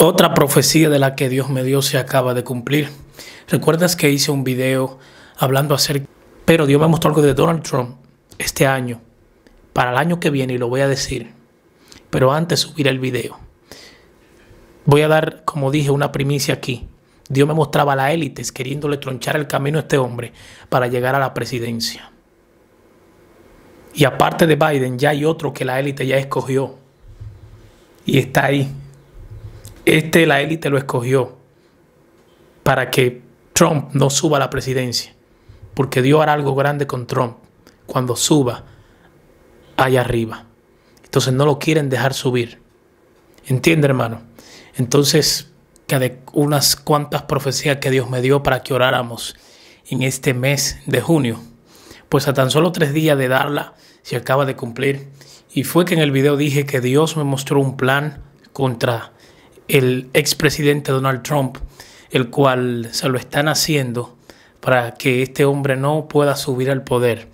Otra profecía de la que Dios me dio se acaba de cumplir. ¿Recuerdas que hice un video hablando acerca... Pero Dios me mostró algo de Donald Trump este año, para el año que viene, y lo voy a decir. Pero antes subir el video. Voy a dar, como dije, una primicia aquí. Dios me mostraba a la élite queriéndole tronchar el camino a este hombre para llegar a la presidencia. Y aparte de Biden, ya hay otro que la élite ya escogió. Y está ahí este, la élite lo escogió para que Trump no suba a la presidencia, porque Dios hará algo grande con Trump cuando suba allá arriba. Entonces no lo quieren dejar subir. ¿Entiende, hermano? Entonces, que de unas cuantas profecías que Dios me dio para que oráramos en este mes de junio, pues a tan solo tres días de darla se acaba de cumplir. Y fue que en el video dije que Dios me mostró un plan contra el expresidente Donald Trump, el cual se lo están haciendo para que este hombre no pueda subir al poder.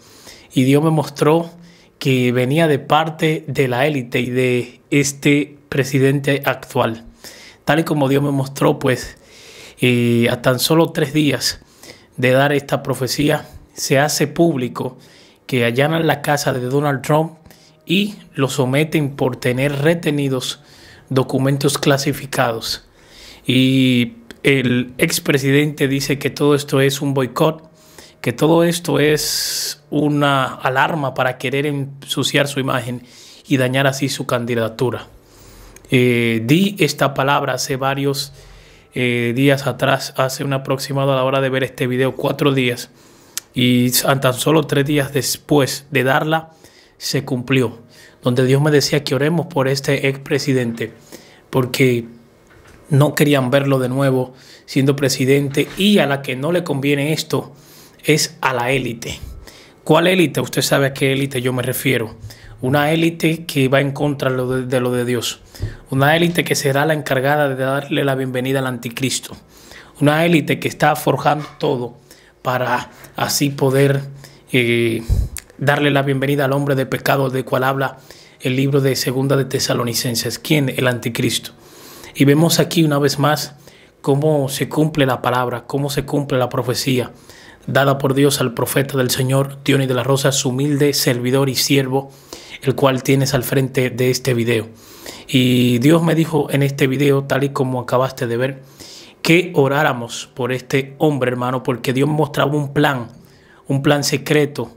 Y Dios me mostró que venía de parte de la élite y de este presidente actual. Tal y como Dios me mostró, pues, eh, a tan solo tres días de dar esta profecía, se hace público que allanan la casa de Donald Trump y lo someten por tener retenidos documentos clasificados. Y el expresidente dice que todo esto es un boicot, que todo esto es una alarma para querer ensuciar su imagen y dañar así su candidatura. Eh, di esta palabra hace varios eh, días atrás, hace un aproximado a la hora de ver este video, cuatro días, y tan solo tres días después de darla, se cumplió donde Dios me decía que oremos por este expresidente, porque no querían verlo de nuevo siendo presidente y a la que no le conviene esto es a la élite. ¿Cuál élite? Usted sabe a qué élite yo me refiero. Una élite que va en contra de lo de Dios. Una élite que será la encargada de darle la bienvenida al anticristo. Una élite que está forjando todo para así poder eh, darle la bienvenida al hombre de pecado de cual habla el libro de Segunda de Tesalonicenses, ¿quién? El anticristo. Y vemos aquí una vez más cómo se cumple la palabra, cómo se cumple la profecía dada por Dios al profeta del Señor, Dionis de la Rosa, su humilde servidor y siervo, el cual tienes al frente de este video. Y Dios me dijo en este video, tal y como acabaste de ver, que oráramos por este hombre, hermano, porque Dios mostraba un plan, un plan secreto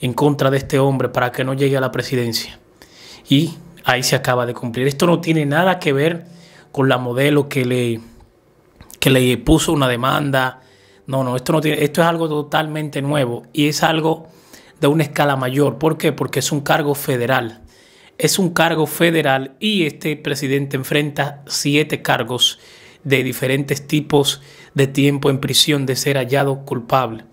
en contra de este hombre para que no llegue a la presidencia. Y ahí se acaba de cumplir. Esto no tiene nada que ver con la modelo que le, que le puso una demanda. No, no, esto, no tiene, esto es algo totalmente nuevo y es algo de una escala mayor. ¿Por qué? Porque es un cargo federal. Es un cargo federal y este presidente enfrenta siete cargos de diferentes tipos de tiempo en prisión de ser hallado culpable.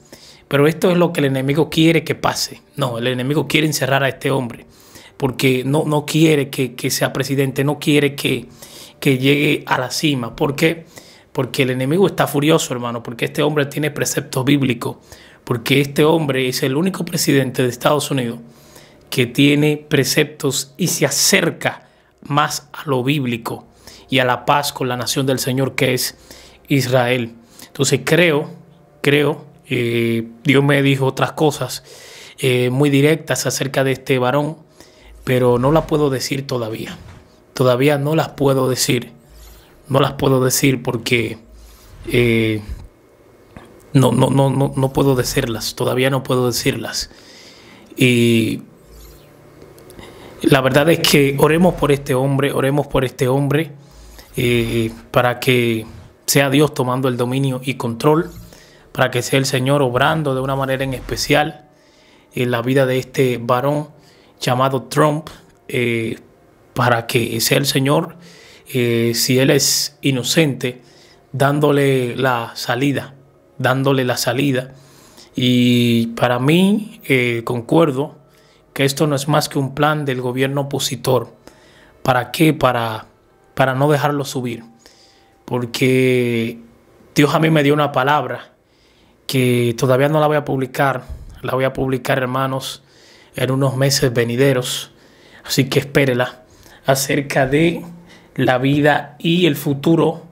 Pero esto es lo que el enemigo quiere que pase. No, el enemigo quiere encerrar a este hombre porque no, no quiere que, sea presidente, no quiere que, que llegue a la cima. ¿Por qué? Porque el enemigo está furioso, hermano, porque este hombre tiene preceptos bíblicos, porque este hombre es el único presidente de Estados Unidos que tiene preceptos y se acerca más a lo bíblico y a la paz con la nación del Señor que es Israel. Entonces creo, creo, eh, Dios me dijo otras cosas eh, muy directas acerca de este varón, pero no las puedo decir todavía. Todavía no las puedo decir. No las puedo decir porque eh, no, no, no, no, puedo decirlas. Todavía no puedo decirlas. Y la verdad es que oremos por este hombre, oremos por este hombre eh, para que sea Dios tomando el dominio y control, para que sea el Señor obrando de una manera en especial en la vida de este varón llamado Trump eh, para que sea el Señor, eh, si él es inocente, dándole la salida, dándole la salida. Y para mí, eh, concuerdo que esto no es más que un plan del gobierno opositor. ¿Para qué? Para, para no dejarlo subir. Porque Dios a mí me dio una palabra que todavía no la voy a publicar. La voy a publicar, hermanos, en unos meses venideros. Así que espérela acerca de la vida y el futuro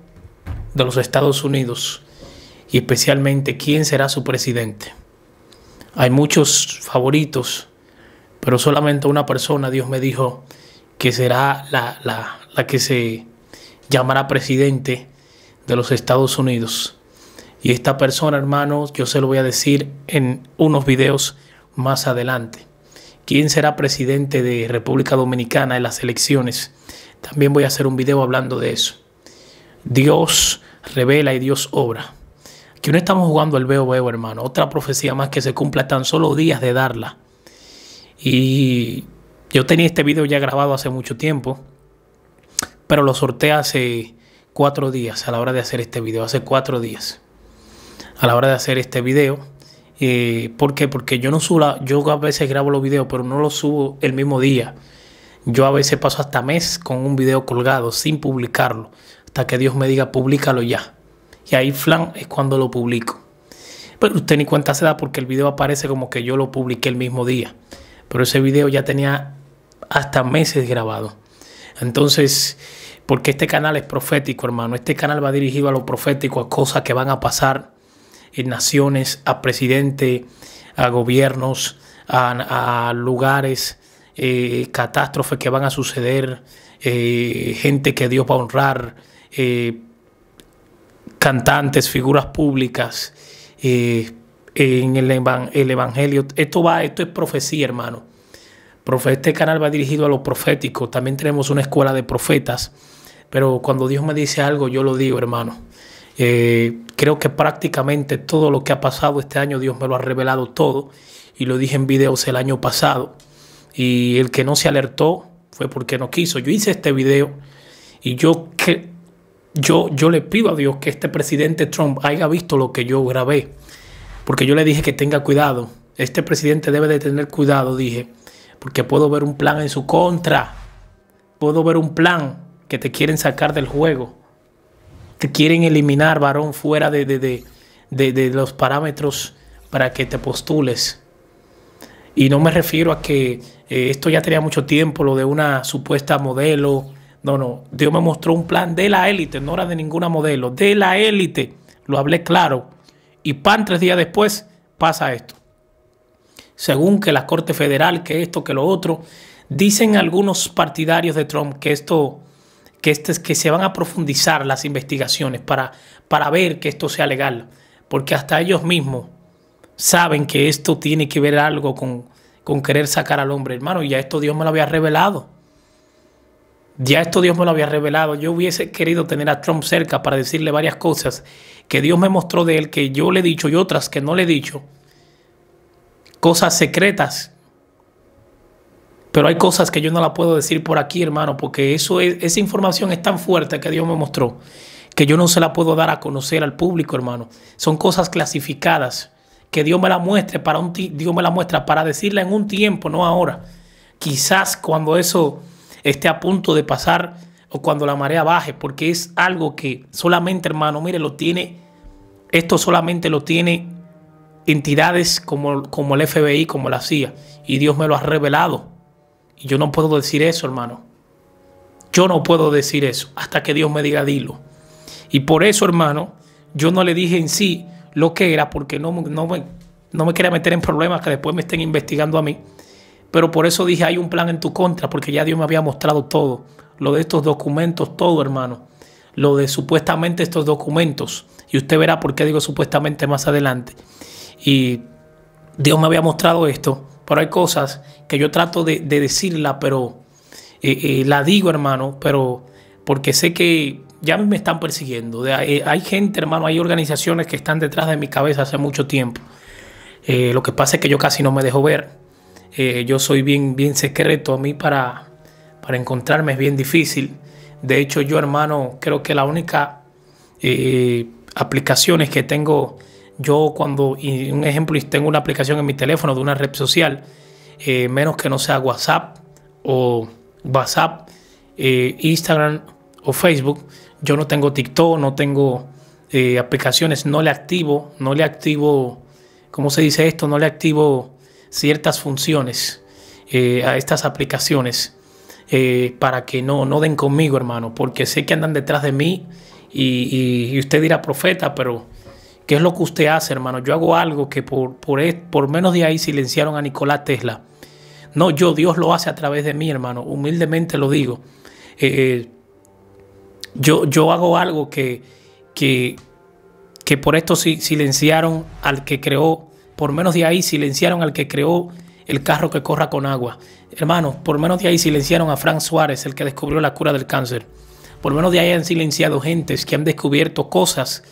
de los Estados Unidos y especialmente quién será su presidente. Hay muchos favoritos, pero solamente una persona, Dios me dijo, que será la, la que se llamará presidente de los Estados Unidos. Y esta persona, hermanos, yo se lo voy a decir en unos videos más adelante quién será presidente de República Dominicana en las elecciones. También voy a hacer un video hablando de eso. Dios revela y Dios obra. Que no estamos jugando al veo veo, hermano. Otra profecía más que se cumpla tan solo días de darla. Y yo tenía este video ya grabado hace mucho tiempo, pero lo sorteé hace cuatro días a la hora de hacer este video. Hace cuatro días a la hora de hacer este video eh, ¿Por qué? Porque yo no subo, yo a veces grabo los videos, pero no los subo el mismo día. Yo a veces paso hasta mes con un video colgado sin publicarlo, hasta que Dios me diga, públicalo ya. Y ahí flan es cuando lo publico. Pero usted ni cuenta se da porque el video aparece como que yo lo publiqué el mismo día. Pero ese video ya tenía hasta meses grabado. Entonces, porque este canal es profético, hermano. Este canal va dirigido a lo profético, a cosas que van a pasar naciones, a presidente, a gobiernos, a, lugares, eh, catástrofes que van a suceder, eh, gente que Dios va a honrar, eh, cantantes, figuras públicas, en el, Evangelio. Esto, va, esto es profecía, hermano. Este canal va dirigido a los proféticos. También tenemos una escuela de profetas. Pero cuando Dios me dice algo, yo lo digo, hermano. Eh, creo que prácticamente todo lo que ha pasado este año Dios me lo ha revelado todo y lo dije en videos el año pasado. Y el que no se alertó fue porque no quiso. Yo hice este video y yo, que, yo, yo le pido a Dios que este presidente Trump haya visto lo que yo grabé. Porque yo le dije que tenga cuidado. Este presidente debe de tener cuidado, dije. Porque puedo ver un plan en su contra. Puedo ver un plan que te quieren sacar del juego te quieren eliminar, varón, fuera de, los parámetros para que te postules. Y no me refiero a que eh, esto ya tenía mucho tiempo, lo de una supuesta modelo. No, no, Dios me mostró un plan de la élite, no era de ninguna modelo, de la élite. Lo hablé claro. Y pan tres días después pasa esto. Según que la Corte Federal, que esto, que lo otro, dicen algunos partidarios de Trump que esto que, este que se van a profundizar las investigaciones para, para ver que esto sea legal, porque hasta ellos mismos saben que esto tiene que ver algo con, con querer sacar al hombre, hermano, y ya esto Dios me lo había revelado. Ya esto Dios me lo había revelado. Yo hubiese querido tener a Trump cerca para decirle varias cosas que Dios me mostró de él, que yo le he dicho y otras que no le he dicho. Cosas secretas pero hay cosas que yo no la puedo decir por aquí, hermano, porque eso es, esa información es tan fuerte que Dios me mostró que yo no se la puedo dar a conocer al público, hermano. Son cosas clasificadas que Dios me la muestre para un Dios me la muestra para decirla en un tiempo, no ahora. Quizás cuando eso esté a punto de pasar o cuando la marea baje, porque es algo que solamente, hermano, mire, lo tiene esto solamente lo tiene entidades como, como el FBI, como la CIA, y Dios me lo ha revelado. Y yo no puedo decir eso, hermano. Yo no puedo decir eso hasta que Dios me diga dilo. Y por eso, hermano, yo no le dije en sí lo que era porque no, me, no me quería meter en problemas que después me estén investigando a mí. Pero por eso dije, hay un plan en tu contra, porque ya Dios me había mostrado todo. Lo de estos documentos, todo, hermano. Lo de supuestamente estos documentos. Y usted verá por qué digo supuestamente más adelante. Y Dios me había mostrado esto pero hay cosas que yo trato de, decirla, pero eh, eh, la digo, hermano, pero porque sé que ya me están persiguiendo. hay gente, hermano, hay organizaciones que están detrás de mi cabeza hace mucho tiempo. Eh, lo que pasa es que yo casi no me dejo ver. yo soy bien, bien secreto. A mí para, para encontrarme es bien difícil. De hecho, yo, hermano, creo que la única aplicaciones que tengo yo cuando, un ejemplo, tengo una aplicación en mi teléfono de una red social, eh, menos que no sea WhatsApp o WhatsApp, eh, Instagram o Facebook, yo no tengo TikTok, no tengo eh, aplicaciones, no le activo, no le activo, ¿cómo se dice esto? No le activo ciertas funciones a estas aplicaciones para que no, no den conmigo, hermano, porque sé que andan detrás de mí y usted dirá profeta, pero ¿Qué es lo que usted hace, hermano? Yo hago algo que por, e, por menos de ahí silenciaron a Nicolás Tesla. No, yo, Dios lo hace a través de mí, hermano. Humildemente lo digo. Eh, eh, yo, yo hago algo que, que, que por esto silenciaron al que creó, por menos de ahí silenciaron al que creó el carro que corra con agua. Hermanos, por menos de ahí silenciaron a Frank Suárez, el que descubrió la cura del cáncer. Por menos de ahí han silenciado gentes que han descubierto cosas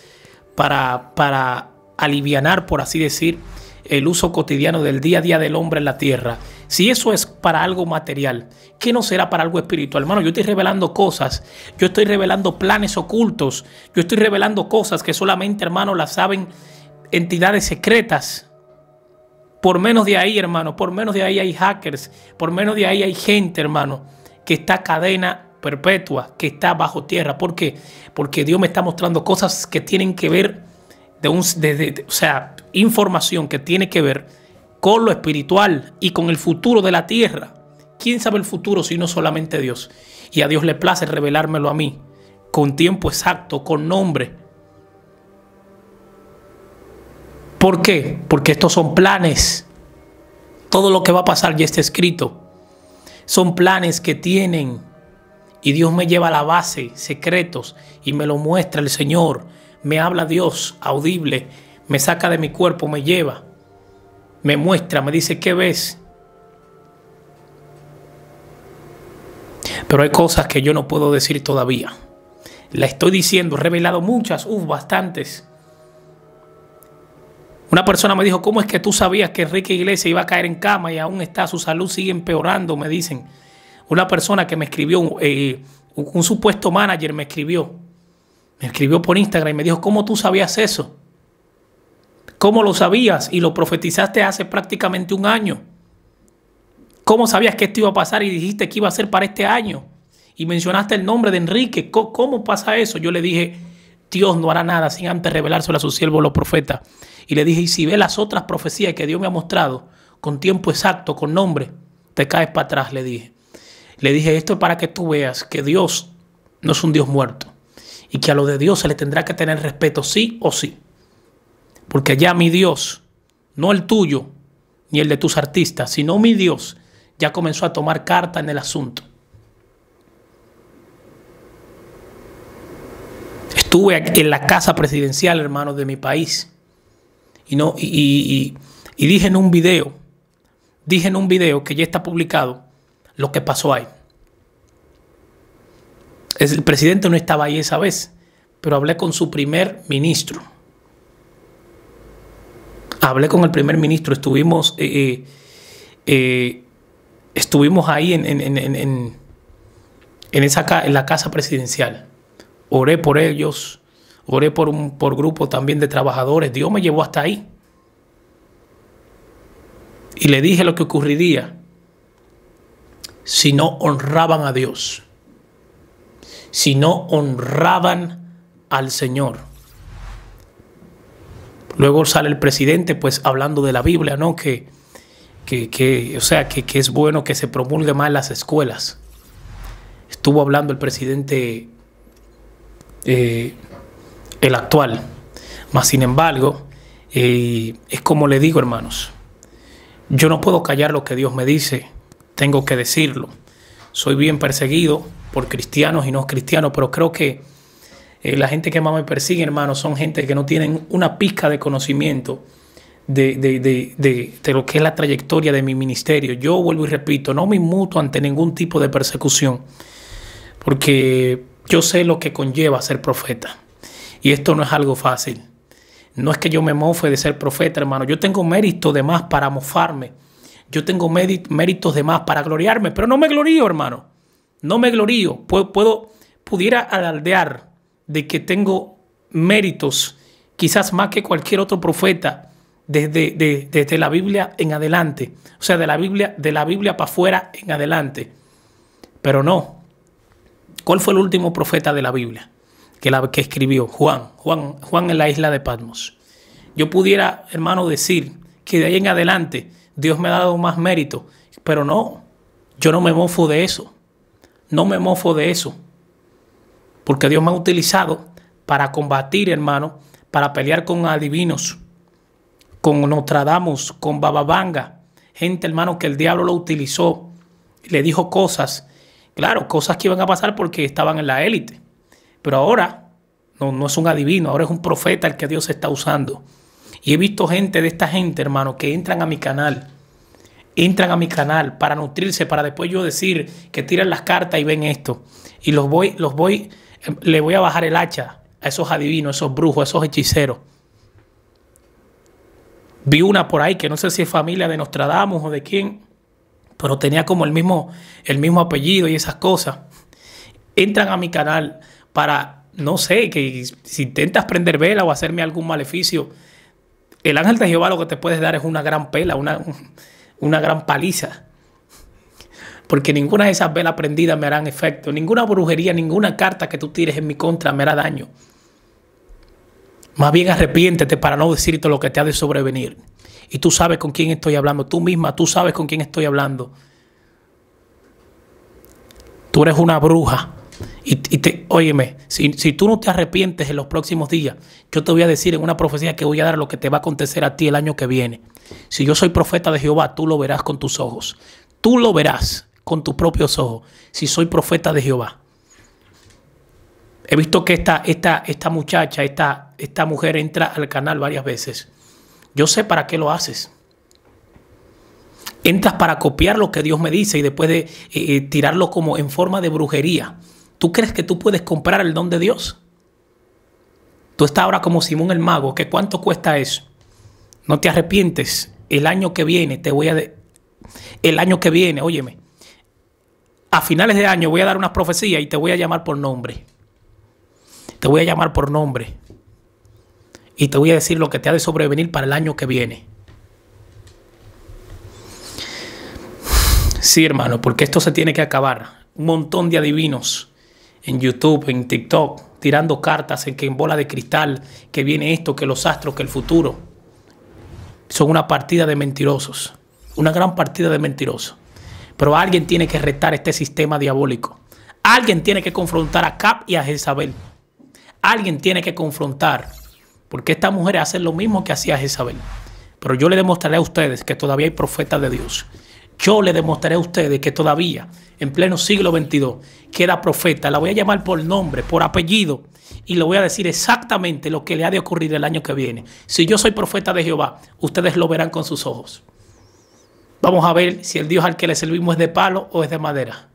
para, para alivianar, por así decir, el uso cotidiano del día a día del hombre en la tierra. Si eso es para algo material, ¿qué no será para algo espiritual? Hermano, yo estoy revelando cosas, yo estoy revelando planes ocultos, yo estoy revelando cosas que solamente, hermano, las saben entidades secretas. Por menos de ahí, hermano, por menos de ahí hay hackers, por menos de ahí hay gente, hermano, que está cadena perpetua que está bajo tierra. ¿Por qué? Porque Dios me está mostrando cosas que tienen que ver, de un, o sea, información que tiene que ver con lo espiritual y con el futuro de la tierra. ¿Quién sabe el futuro Si no solamente Dios? Y a Dios le place revelármelo a mí, con tiempo exacto, con nombre. ¿Por qué? Porque estos son planes. Todo lo que va a pasar ya está escrito. Son planes que tienen y Dios me lleva a la base, secretos, y me lo muestra el Señor. Me habla Dios, audible, me saca de mi cuerpo, me lleva, me muestra, me dice, ¿qué ves? Pero hay cosas que yo no puedo decir todavía. La estoy diciendo, he revelado muchas, uff, bastantes. Una persona me dijo, ¿cómo es que tú sabías que Enrique Iglesias iba a caer en cama y aún está, su salud sigue empeorando? Me dicen. Una persona que me escribió, eh, un supuesto manager me escribió, me escribió por Instagram y me dijo, ¿cómo tú sabías eso? ¿Cómo lo sabías y lo profetizaste hace prácticamente un año? ¿Cómo sabías que esto iba a pasar y dijiste que iba a ser para este año? Y mencionaste el nombre de Enrique. ¿Cómo, pasa eso? Yo le dije, Dios no hará nada sin antes revelárselo a su siervo, los profetas. Y le dije, y si ve las otras profecías que Dios me ha mostrado, con tiempo exacto, con nombre, te caes para atrás, le dije. Le dije esto para que tú veas que Dios no es un Dios muerto y que a lo de Dios se le tendrá que tener respeto sí o sí. Porque ya mi Dios, no el tuyo ni el de tus artistas, sino mi Dios, ya comenzó a tomar carta en el asunto. Estuve en la casa presidencial, hermano, de mi país. Y, no, y, y dije en un video, dije en un video que ya está publicado, lo que pasó ahí. El presidente no estaba ahí esa vez, pero hablé con su primer ministro. Hablé con el primer ministro, estuvimos, eh, eh, eh, estuvimos ahí en, en, esa, en la casa presidencial. Oré por ellos, oré por un por grupo también de trabajadores. Dios me llevó hasta ahí. Y le dije lo que ocurriría si no honraban a Dios, si no honraban al Señor. Luego sale el presidente, pues hablando de la Biblia, ¿no? Que, o sea, que, es bueno que se promulgue más en las escuelas. Estuvo hablando el presidente, eh, el actual. Mas, sin embargo, eh, es como le digo, hermanos, yo no puedo callar lo que Dios me dice tengo que decirlo. Soy bien perseguido por cristianos y no cristianos, pero creo que eh, la gente que más me persigue, hermano, son gente que no tienen una pizca de conocimiento de, de, lo que es la trayectoria de mi ministerio. Yo vuelvo y repito, no me inmuto ante ningún tipo de persecución, porque yo sé lo que conlleva ser profeta. Y esto no es algo fácil. No es que yo me mofe de ser profeta, hermano. Yo tengo mérito de más para mofarme yo tengo méritos de más para gloriarme, pero no me glorío, hermano. No me glorío. Puedo, pudiera alardear de que tengo méritos, quizás más que cualquier otro profeta, desde, la Biblia en adelante. O sea, de la Biblia, de la Biblia para afuera en adelante. Pero no. ¿Cuál fue el último profeta de la Biblia que, que escribió? Juan, Juan, Juan en la isla de Patmos. Yo pudiera, hermano, decir que de ahí en adelante Dios me ha dado más mérito. Pero no, yo no me mofo de eso. No me mofo de eso. Porque Dios me ha utilizado para combatir, hermano, para pelear con adivinos, con Nostradamus, con Bababanga. Gente, hermano, que el diablo lo utilizó. Le dijo cosas, claro, cosas que iban a pasar porque estaban en la élite. Pero ahora no, no es un adivino, ahora es un profeta el que Dios está usando. Y he visto gente de esta gente, hermano, que entran a mi canal. Entran a mi canal para nutrirse, para después yo decir que tiran las cartas y ven esto. Y los voy, los voy, em, le voy a bajar el hacha a esos adivinos, esos brujos, esos hechiceros. Vi una por ahí que no sé si es familia de Nostradamus o de quién, pero tenía como el mismo, el mismo apellido y esas cosas. Entran a mi canal para, no sé, que si intentas prender vela o hacerme algún maleficio, el ángel de Jehová lo que te puedes dar es una gran pela, una, una gran paliza. Porque ninguna de esas velas prendidas me harán efecto. Ninguna brujería, ninguna carta que tú tires en mi contra me hará daño. Más bien arrepiéntete para no decirte lo que te ha de sobrevenir. Y tú sabes con quién estoy hablando. Tú misma, tú sabes con quién estoy hablando. Tú eres una bruja y, te, óyeme, si, tú no te arrepientes en los próximos días, yo te voy a decir en una profecía que voy a dar lo que te va a acontecer a ti el año que viene. Si yo soy profeta de Jehová, tú lo verás con tus ojos. Tú lo verás con tus propios ojos, si soy profeta de Jehová. He visto que esta, esta, esta muchacha, esta, esta mujer entra al canal varias veces. Yo sé para qué lo haces. Entras para copiar lo que Dios me dice y después de eh, eh, tirarlo como en forma de brujería. ¿Tú crees que tú puedes comprar el don de Dios? Tú estás ahora como Simón el Mago, que cuánto cuesta eso. No te arrepientes. El año que viene te voy a... El año que viene, óyeme. A finales de año voy a dar una profecía y te voy a llamar por nombre. Te voy a llamar por nombre. Y te voy a decir lo que te ha de sobrevenir para el año que viene. Sí, hermano, porque esto se tiene que acabar. Un montón de adivinos en YouTube, en TikTok, tirando cartas en que en bola de cristal, que viene esto, que los astros, que el futuro. Son una partida de mentirosos, una gran partida de mentirosos. Pero alguien tiene que retar este sistema diabólico. Alguien tiene que confrontar a Cap y a Jezabel. Alguien tiene que confrontar, porque estas mujeres hacen lo mismo que hacía Jezabel. Pero yo le demostraré a ustedes que todavía hay profetas de Dios. Yo le demostraré a ustedes que todavía, en pleno siglo XXII, queda profeta. La voy a llamar por nombre, por apellido, y le voy a decir exactamente lo que le ha de ocurrir el año que viene. Si yo soy profeta de Jehová, ustedes lo verán con sus ojos. Vamos a ver si el Dios al que le servimos es de palo o es de madera,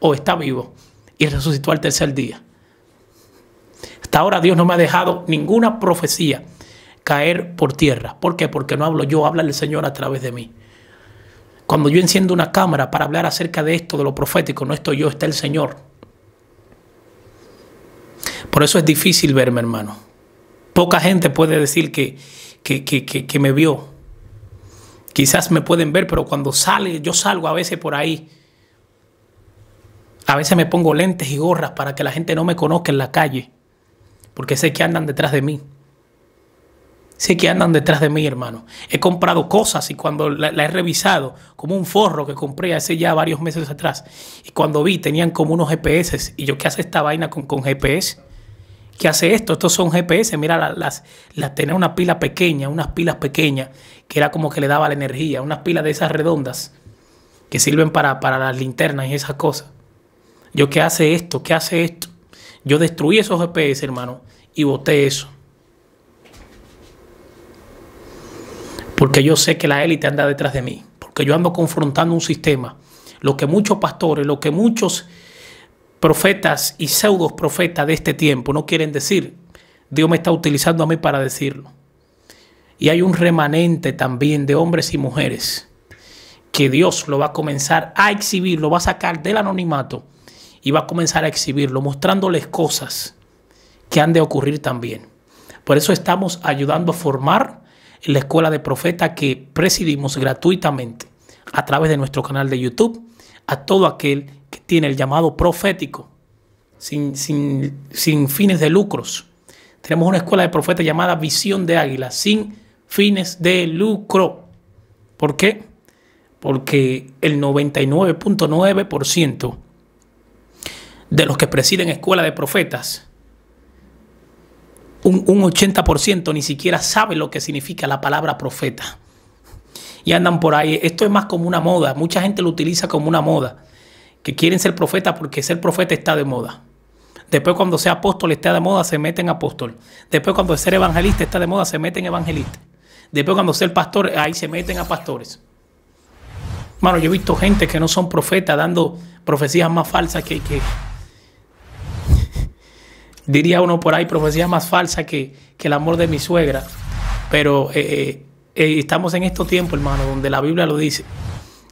o está vivo y resucitó al tercer día. Hasta ahora Dios no me ha dejado ninguna profecía caer por tierra. ¿Por qué? Porque no hablo yo, habla el Señor a través de mí. Cuando yo enciendo una cámara para hablar acerca de esto, de lo profético, no estoy yo, está el Señor. Por eso es difícil verme, hermano. Poca gente puede decir que, que, que me vio. Quizás me pueden ver, pero cuando sale, yo salgo a veces por ahí. A veces me pongo lentes y gorras para que la gente no me conozca en la calle, porque sé que andan detrás de mí sé que andan detrás de mí, hermano. He comprado cosas y cuando la, he revisado, como un forro que compré hace ya varios meses atrás, y cuando vi tenían como unos GPS, y yo, ¿qué hace esta vaina con, con GPS? ¿Qué hace esto? Estos son GPS, mira, las, las, tenía una pila pequeña, unas pilas pequeñas, que era como que le daba la energía, unas pilas de esas redondas que sirven para, para las linternas y esas cosas. Yo, ¿qué hace esto? ¿Qué hace esto? Yo destruí esos GPS, hermano, y boté eso. porque yo sé que la élite anda detrás de mí, porque yo ando confrontando un sistema, lo que muchos pastores, lo que muchos profetas y pseudos profetas de este tiempo no quieren decir, Dios me está utilizando a mí para decirlo. Y hay un remanente también de hombres y mujeres que Dios lo va a comenzar a exhibir, lo va a sacar del anonimato y va a comenzar a exhibirlo, mostrándoles cosas que han de ocurrir también. Por eso estamos ayudando a formar la Escuela de Profetas que presidimos gratuitamente a través de nuestro canal de YouTube a todo aquel que tiene el llamado profético, sin, sin fines de lucros. Tenemos una escuela de profetas llamada Visión de Águila, sin fines de lucro. ¿Por qué? Porque el 99.9% de los que presiden escuela de profetas un, 80% ni siquiera sabe lo que significa la palabra profeta. Y andan por ahí. Esto es más como una moda. Mucha gente lo utiliza como una moda. Que quieren ser profeta porque ser profeta está de moda. Después cuando sea apóstol está de moda, se meten apóstol. Después cuando ser evangelista está de moda, se meten evangelista. Después cuando ser pastor, ahí se meten a pastores. Mano, yo he visto gente que no son profetas dando profecías más falsas que, que, diría uno por ahí, profecía más falsa que, el amor de mi suegra. Pero eh, eh, eh, estamos en estos tiempos, hermano, donde la Biblia lo dice,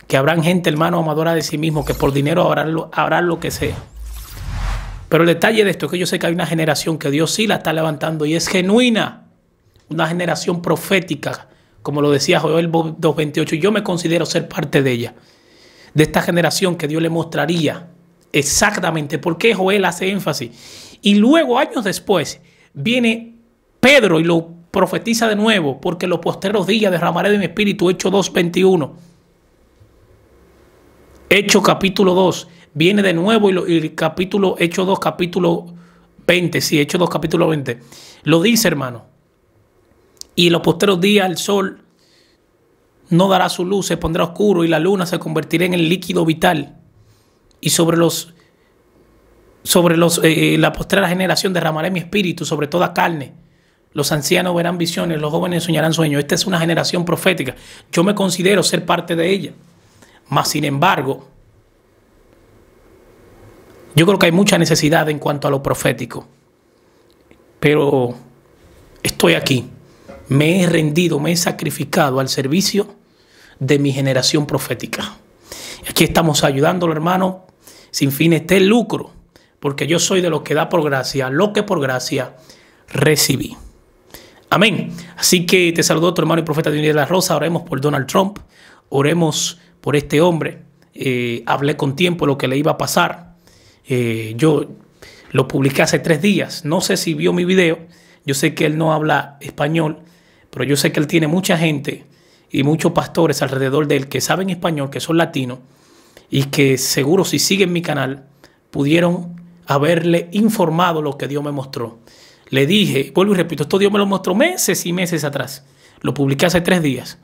que habrán gente, hermano, amadora de sí mismo, que por dinero habrá lo, habrá lo que sea. Pero el detalle de esto es que yo sé que hay una generación que Dios sí la está levantando y es genuina, una generación profética, como lo decía Joel 2.28, yo me considero ser parte de ella, de esta generación que Dios le mostraría exactamente por qué Joel hace énfasis y luego, años después, viene Pedro y lo profetiza de nuevo, porque los posteros días derramaré de mi espíritu, Hechos 21. Hecho capítulo 2, viene de nuevo y, el capítulo, Hecho 2, capítulo 20, sí, Hecho 2, capítulo 20. Lo dice, hermano. Y en los posteros días el sol no dará su luz, se pondrá oscuro y la luna se convertirá en el líquido vital. Y sobre los sobre los, eh, eh, la postrera generación derramaré mi espíritu sobre toda carne. Los ancianos verán visiones, los jóvenes soñarán sueños. Esta es una generación profética. Yo me considero ser parte de ella. Mas, sin embargo, yo creo que hay mucha necesidad en cuanto a lo profético. Pero estoy aquí. Me he rendido, me he sacrificado al servicio de mi generación profética. Aquí estamos ayudándolo, hermano, sin fines el lucro porque yo soy de los que da por gracia lo que por gracia recibí. Amén. Así que te saludo tu hermano y profeta de la Rosa. Oremos por Donald Trump. Oremos por este hombre. Eh, hablé con tiempo lo que le iba a pasar. Eh, yo lo publiqué hace tres días. No sé si vio mi video. Yo sé que él no habla español, pero yo sé que él tiene mucha gente y muchos pastores alrededor de él que saben español, que son latinos y que seguro si siguen mi canal pudieron haberle informado lo que Dios me mostró. Le dije, vuelvo y repito, esto Dios me lo mostró meses y meses atrás. Lo publiqué hace tres días.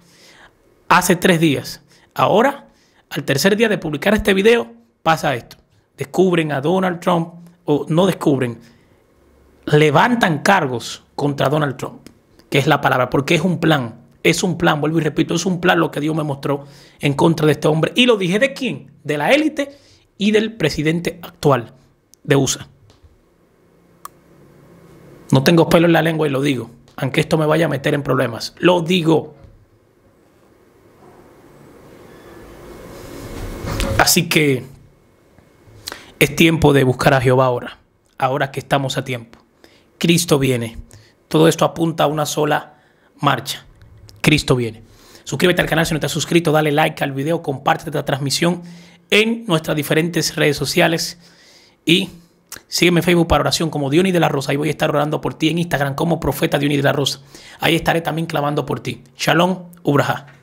Hace tres días. Ahora, al tercer día de publicar este video, pasa esto. Descubren a Donald Trump, o no descubren, levantan cargos contra Donald Trump, que es la palabra, porque es un plan. Es un plan, vuelvo y repito, es un plan lo que Dios me mostró en contra de este hombre. Y lo dije de quién? De la élite y del presidente actual de USA. No tengo pelo en la lengua y lo digo, aunque esto me vaya a meter en problemas. Lo digo. Así que es tiempo de buscar a Jehová ahora, ahora que estamos a tiempo. Cristo viene. Todo esto apunta a una sola marcha. Cristo viene. Suscríbete al canal si no te has suscrito, dale like al video, comparte la transmisión en nuestras diferentes redes sociales. Y sígueme en Facebook para oración como Dionis de la Rosa. Ahí voy a estar orando por ti en Instagram como profeta Dionis de la Rosa. Ahí estaré también clamando por ti. Shalom, Ubraja.